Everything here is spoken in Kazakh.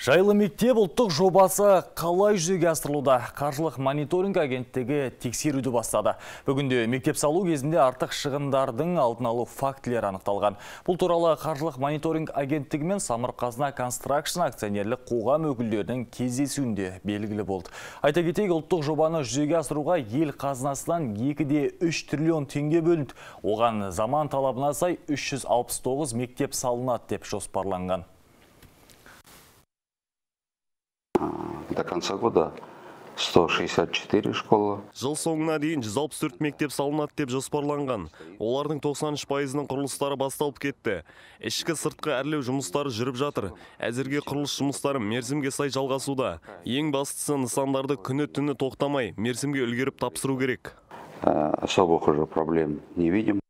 Жайлы мектеп ұлттық жобасы қалай жүзеге асырылуда? Қаржылық мониторинг агенттігі тексеруді бастады. Бүгінде мектеп салу кезінде артық шығындардың алдын алу фактілері анықталған. Бұл туралы қаржылық мониторинг агенттігі мен Самыр Қазына Construction акционерлік қоғам өкілдерінің кездесуінде белгілі болды. Айта кетейік, ұлттық жобаны жүзеге асыруға ел қазынасынан 2-де 3 триллион теңге бөлінді. Оған заман талабына сай 369 мектеп салынады деп жоспарланған. Э, до конца года 164 школы. Жыл соңына дейін 164 мектеп салынады деп жоспарланған. Олардың 93 пайызының құрылыстары басталып кетті. Ішкі сыртқы әрлеу жұмыстары жүріп жатыр. Әзірге құрылыс жұмыстары мерзімге сай жалғасуда. Ең бастысы нысандарды күні түні тоқтамай мерзімге үлгеріп тапсыру керек. Э, особых уже проблем не видим.